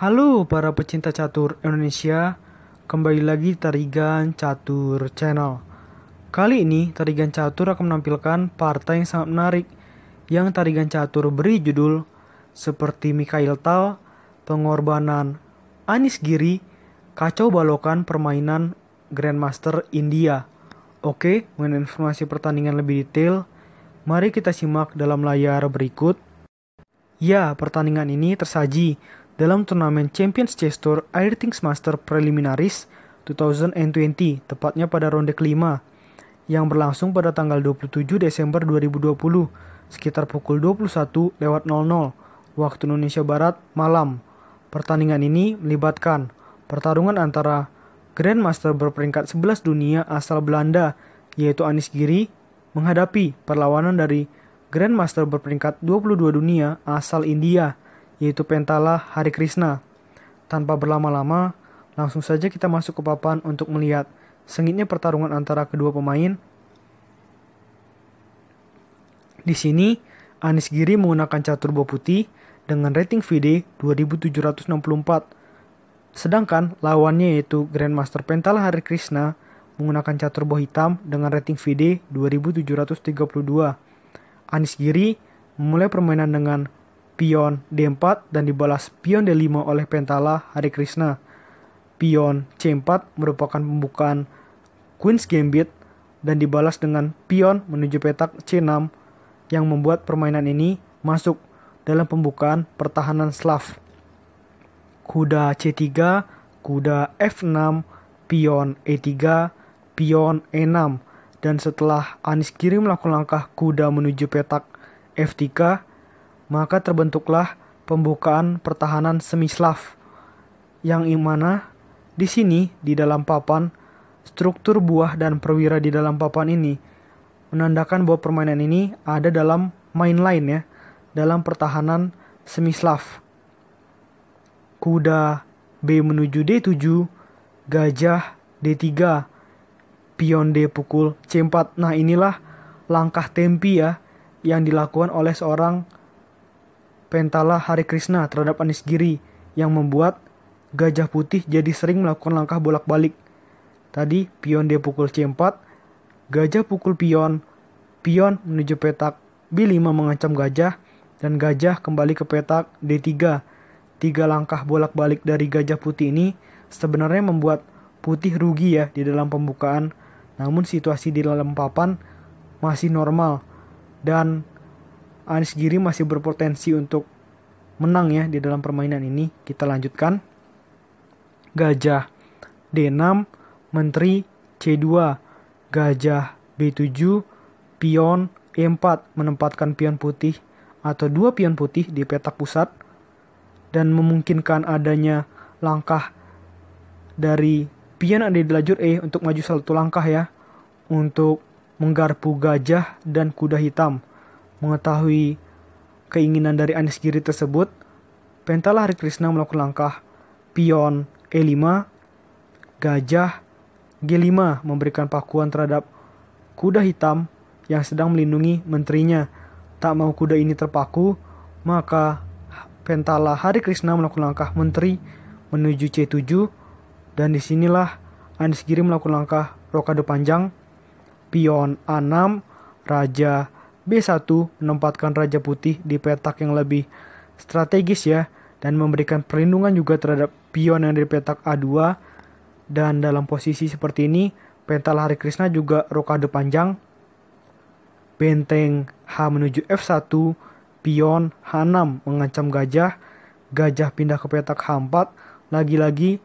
Halo para pecinta catur Indonesia, kembali lagi Tarigan Catur Channel. Kali ini Tarigan Catur akan menampilkan partai yang sangat menarik yang Tarigan Catur beri judul seperti Mikhail Tal, pengorbanan Anis Giri, kacau balokan permainan Grandmaster India. Oke, mengenai informasi pertandingan lebih detail, mari kita simak dalam layar berikut. Ya, pertandingan ini tersaji dalam turnamen Champions Chess Tour Things Master Preliminaris 2020, tepatnya pada ronde kelima, yang berlangsung pada tanggal 27 Desember 2020, sekitar pukul 21 lewat 00, waktu Indonesia Barat malam. Pertandingan ini melibatkan pertarungan antara Grandmaster berperingkat 11 dunia asal Belanda, yaitu Anis Giri, menghadapi perlawanan dari Grandmaster berperingkat 22 dunia asal India, yaitu Pentala Hari Krishna. Tanpa berlama-lama, langsung saja kita masuk ke papan untuk melihat sengitnya pertarungan antara kedua pemain. Di sini, Anis Giri menggunakan catur turbo putih dengan rating VD 2764. Sedangkan lawannya yaitu Grandmaster Pentala Hari Krishna menggunakan catur turbo hitam dengan rating VD 2732. Anis Giri memulai permainan dengan pion D4 dan dibalas pion D5 oleh Pentala Hari Krishna. Pion C4 merupakan pembukaan Queen's Gambit dan dibalas dengan pion menuju petak C6 yang membuat permainan ini masuk dalam pembukaan pertahanan Slav. Kuda C3, kuda F6, pion E3, pion E6, dan setelah Anis kiri melakukan langkah kuda menuju petak F3, maka terbentuklah pembukaan pertahanan semislav yang mana di sini di dalam papan struktur buah dan perwira di dalam papan ini menandakan bahwa permainan ini ada dalam main line ya dalam pertahanan semislav kuda B menuju D7 gajah D3 pion D pukul C4 nah inilah langkah tempi ya yang dilakukan oleh seorang Pentala Hari Krishna terhadap Anis Giri yang membuat Gajah Putih jadi sering melakukan langkah bolak-balik. Tadi pion dia pukul C4, gajah pukul pion, pion menuju petak B5 mengancam gajah, dan gajah kembali ke petak D3. Tiga langkah bolak-balik dari gajah putih ini sebenarnya membuat putih rugi ya di dalam pembukaan, namun situasi di dalam papan masih normal dan Anies Giri masih berpotensi untuk menang ya di dalam permainan ini. Kita lanjutkan. Gajah D6, Menteri C2, Gajah B7, Pion E4 menempatkan pion putih atau dua pion putih di petak pusat dan memungkinkan adanya langkah dari pion ada di lajur E untuk maju satu langkah ya untuk menggarpu gajah dan kuda hitam Mengetahui keinginan dari Anies Giri tersebut, pentalah Hari Krishna melakukan langkah pion E5, gajah G5 memberikan pakuan terhadap kuda hitam yang sedang melindungi menterinya. Tak mau kuda ini terpaku, maka Pentala Hari Krishna melakukan langkah menteri menuju C7 dan disinilah Anies Giri melakukan langkah rokade panjang, pion A6, raja B1 menempatkan Raja Putih di petak yang lebih strategis ya dan memberikan perlindungan juga terhadap pion yang di petak A2 dan dalam posisi seperti ini pental Hari Krishna juga rokade panjang benteng H menuju F1 pion H6 mengancam gajah gajah pindah ke petak H4 lagi-lagi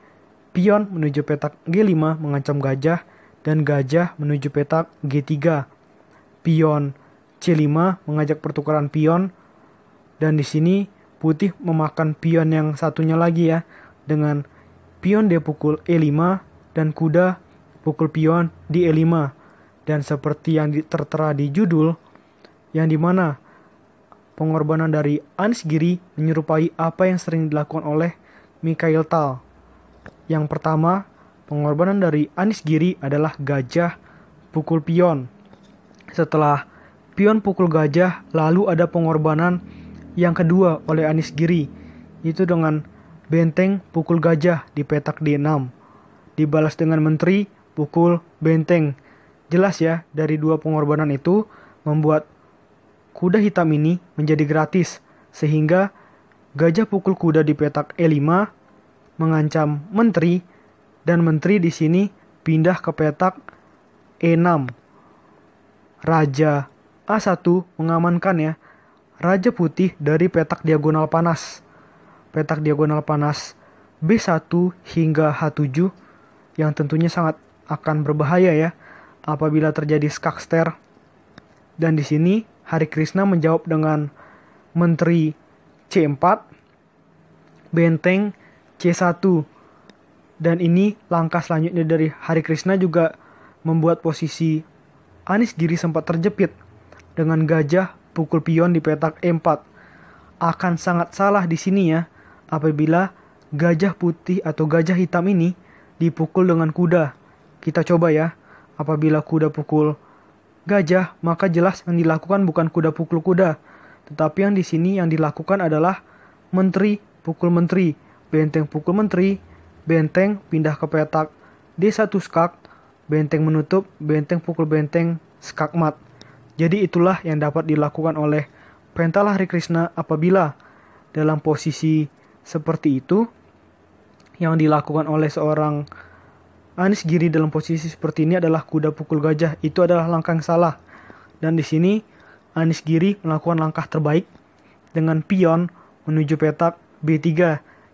pion menuju petak G5 mengancam gajah dan gajah menuju petak G3 pion C5 mengajak pertukaran pion dan di sini putih memakan pion yang satunya lagi ya dengan pion dia pukul E5 dan kuda pukul pion di E5 dan seperti yang tertera di judul yang dimana pengorbanan dari Anis Giri menyerupai apa yang sering dilakukan oleh Mikhail Tal. Yang pertama, pengorbanan dari Anis Giri adalah gajah pukul pion. Setelah Pion pukul gajah, lalu ada pengorbanan yang kedua oleh Anis Giri, itu dengan benteng pukul gajah di petak D6. Dibalas dengan menteri pukul benteng. Jelas ya, dari dua pengorbanan itu membuat kuda hitam ini menjadi gratis, sehingga gajah pukul kuda di petak E5 mengancam menteri, dan menteri di sini pindah ke petak E6. Raja A1 mengamankannya Raja Putih dari petak diagonal panas. Petak diagonal panas B1 hingga H7 yang tentunya sangat akan berbahaya ya apabila terjadi skakster. Dan di sini Hari Krishna menjawab dengan menteri C4, benteng C1. Dan ini langkah selanjutnya dari Hari Krishna juga membuat posisi Anis Giri sempat terjepit dengan gajah pukul pion di petak E4. Akan sangat salah di sini ya apabila gajah putih atau gajah hitam ini dipukul dengan kuda. Kita coba ya. Apabila kuda pukul gajah, maka jelas yang dilakukan bukan kuda pukul kuda, tetapi yang di sini yang dilakukan adalah menteri pukul menteri, benteng pukul menteri, benteng pindah ke petak D1 skak, benteng menutup, benteng pukul benteng skakmat. Jadi itulah yang dapat dilakukan oleh Pentala Hari Krishna apabila dalam posisi seperti itu yang dilakukan oleh seorang Anis Giri dalam posisi seperti ini adalah kuda pukul gajah. Itu adalah langkah yang salah. Dan di sini Anis Giri melakukan langkah terbaik dengan pion menuju petak B3.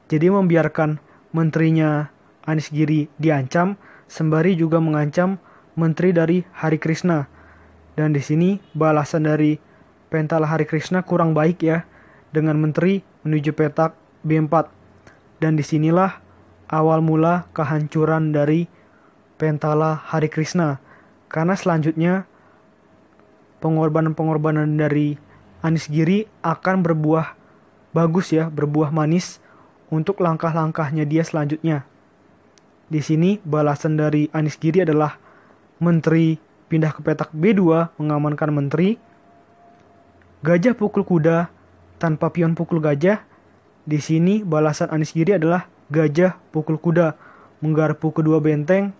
Jadi membiarkan menterinya Anis Giri diancam sembari juga mengancam menteri dari Hari Krishna. Dan di sini balasan dari pentala Hari Krishna kurang baik ya dengan menteri menuju petak B4. Dan disinilah awal mula kehancuran dari Pentala Hari Krishna. Karena selanjutnya pengorbanan-pengorbanan dari Anis Giri akan berbuah bagus ya, berbuah manis untuk langkah-langkahnya dia selanjutnya. Di sini balasan dari Anis Giri adalah menteri pindah ke petak B2 mengamankan menteri, gajah pukul kuda tanpa pion pukul gajah. Di sini balasan Anies Giri adalah gajah pukul kuda menggarpu kedua benteng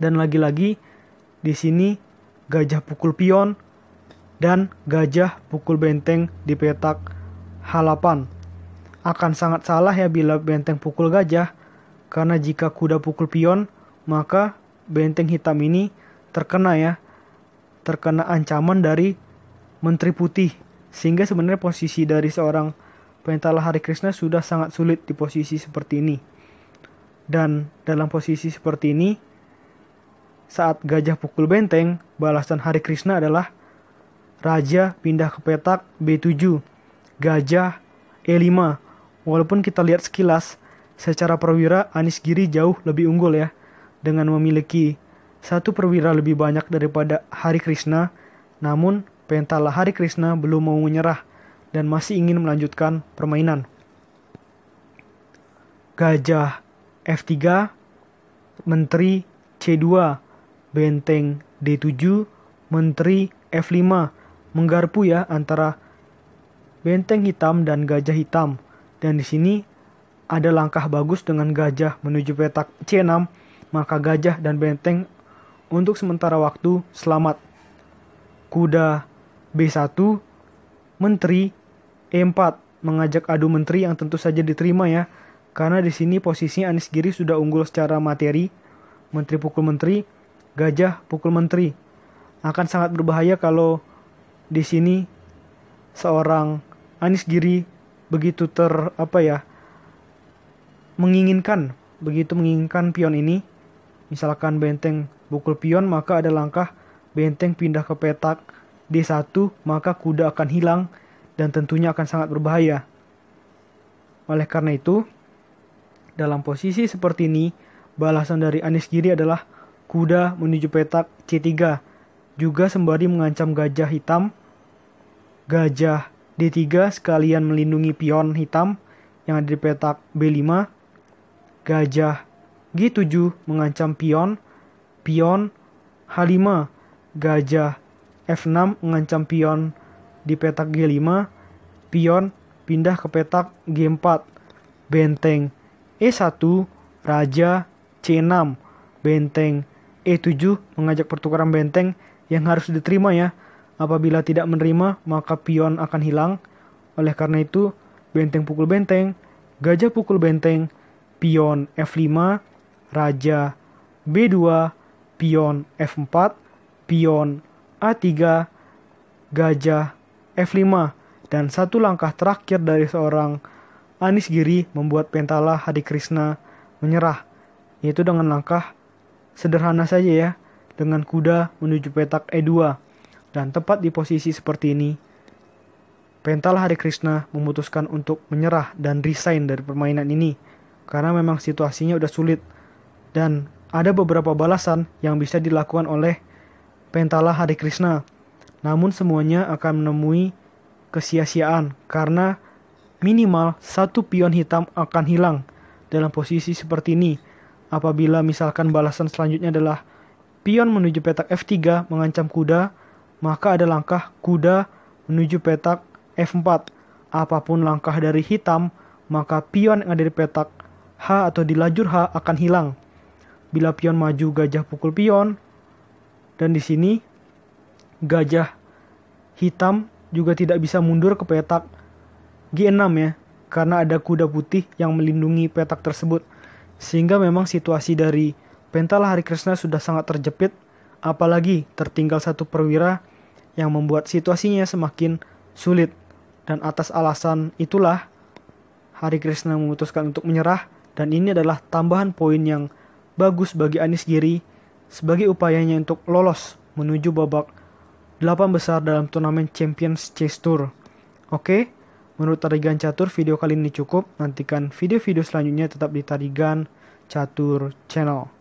dan lagi-lagi di sini gajah pukul pion dan gajah pukul benteng di petak halapan. Akan sangat salah ya bila benteng pukul gajah karena jika kuda pukul pion maka benteng hitam ini terkena ya terkena ancaman dari Menteri Putih sehingga sebenarnya posisi dari seorang Pentala Hari Krishna sudah sangat sulit di posisi seperti ini dan dalam posisi seperti ini saat gajah pukul benteng balasan Hari Krishna adalah raja pindah ke petak B7 gajah E5 walaupun kita lihat sekilas secara perwira Anis Giri jauh lebih unggul ya dengan memiliki satu perwira lebih banyak daripada Hari Krishna, namun Pentala Hari Krishna belum mau menyerah dan masih ingin melanjutkan permainan. Gajah F3, Menteri C2, Benteng D7, Menteri F5, menggarpu ya antara Benteng Hitam dan Gajah Hitam. Dan di sini ada langkah bagus dengan gajah menuju petak C6, maka gajah dan benteng untuk sementara waktu, selamat. Kuda B1, Menteri E4 mengajak adu menteri yang tentu saja diterima ya. Karena di sini posisi Anies Giri sudah unggul secara materi. Menteri pukul menteri, gajah pukul menteri. Akan sangat berbahaya kalau di sini seorang Anies Giri begitu ter apa ya menginginkan begitu menginginkan pion ini Misalkan benteng pukul pion maka ada langkah benteng pindah ke petak D1 maka kuda akan hilang dan tentunya akan sangat berbahaya. Oleh karena itu, dalam posisi seperti ini, balasan dari anis Giri adalah kuda menuju petak C3 juga sembari mengancam gajah hitam. Gajah D3 sekalian melindungi pion hitam yang ada di petak B5. Gajah G7 mengancam pion, pion H5, gajah F6 mengancam pion di petak G5, pion pindah ke petak G4, benteng E1, raja C6, benteng E7 mengajak pertukaran benteng yang harus diterima ya. Apabila tidak menerima, maka pion akan hilang. Oleh karena itu, benteng pukul benteng, gajah pukul benteng, pion F5, raja B2, pion F4, pion A3, gajah F5, dan satu langkah terakhir dari seorang Anis Giri membuat Pentala Hadi Krishna menyerah, yaitu dengan langkah sederhana saja ya, dengan kuda menuju petak E2. Dan tepat di posisi seperti ini, Pentala Hadi Krishna memutuskan untuk menyerah dan resign dari permainan ini, karena memang situasinya sudah sulit, dan ada beberapa balasan yang bisa dilakukan oleh Pentala hari Krishna. Namun semuanya akan menemui kesia-siaan karena minimal satu pion hitam akan hilang dalam posisi seperti ini. Apabila misalkan balasan selanjutnya adalah pion menuju petak F3 mengancam kuda, maka ada langkah kuda menuju petak F4. Apapun langkah dari hitam, maka pion yang ada di petak H atau di lajur H akan hilang. Bila pion maju, gajah pukul pion. Dan di sini gajah hitam juga tidak bisa mundur ke petak G6 ya, karena ada kuda putih yang melindungi petak tersebut. Sehingga memang situasi dari Pentala Hari Krishna sudah sangat terjepit, apalagi tertinggal satu perwira yang membuat situasinya semakin sulit. Dan atas alasan itulah Hari Krishna memutuskan untuk menyerah dan ini adalah tambahan poin yang bagus bagi Anis Giri sebagai upayanya untuk lolos menuju babak 8 besar dalam turnamen Champions Chess Tour. Oke, menurut Tarigan Catur video kali ini cukup. Nantikan video-video selanjutnya tetap di Tarigan Catur Channel.